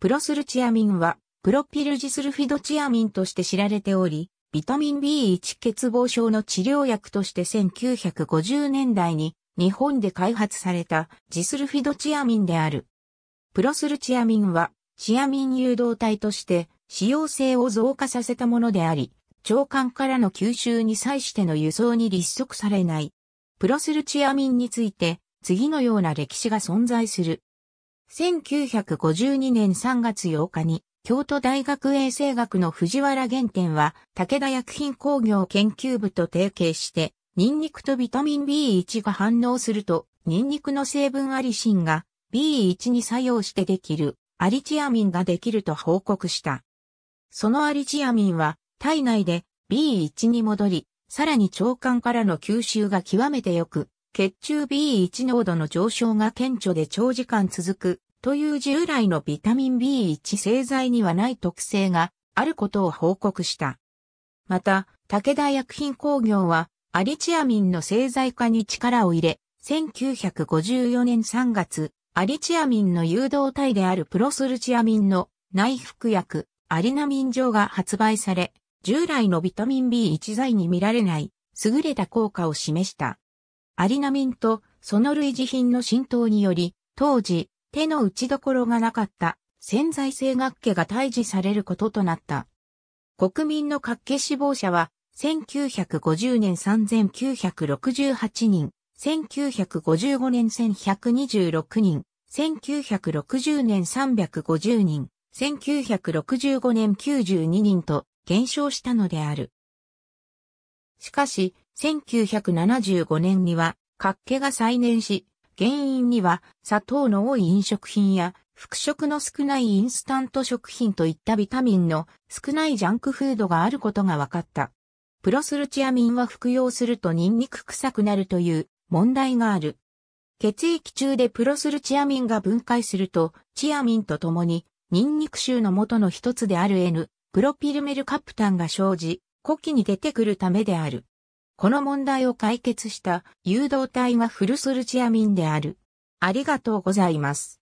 プロスルチアミンは、プロピルジスルフィドチアミンとして知られており、ビタミン B1 欠乏症の治療薬として1950年代に日本で開発されたジスルフィドチアミンである。プロスルチアミンはチアミン誘導体として使用性を増加させたものであり、腸管からの吸収に際しての輸送に立足されない。プロスルチアミンについて次のような歴史が存在する。1952年3月8日に、京都大学衛生学の藤原原点は、武田薬品工業研究部と提携して、ニンニクとビタミン B1 が反応すると、ニンニクの成分アリシンが B1 に作用してできるアリチアミンができると報告した。そのアリチアミンは体内で B1 に戻り、さらに腸管からの吸収が極めて良く、血中 B1 濃度の上昇が顕著で長時間続くという従来のビタミン B1 製剤にはない特性があることを報告した。また、武田薬品工業はアリチアミンの製剤化に力を入れ、1954年3月、アリチアミンの誘導体であるプロスルチアミンの内服薬、アリナミン錠が発売され、従来のビタミン B1 剤に見られない優れた効果を示した。アリナミンとその類似品の浸透により、当時、手の打ちどころがなかった潜在性学家が退治されることとなった。国民の各家死亡者は、1950年3968人、1955年1126人、1960年350人、1965年92人と減少したのである。しかし、1975年には、活気が再燃し、原因には砂糖の多い飲食品や、服食の少ないインスタント食品といったビタミンの少ないジャンクフードがあることが分かった。プロスルチアミンは服用するとニンニク臭くなるという問題がある。血液中でプロスルチアミンが分解すると、チアミンと共に、ニンニク臭の元の一つである N、プロピルメルカプタンが生じ、呼気に出てくるためである。この問題を解決した誘導体がフルスルチアミンである。ありがとうございます。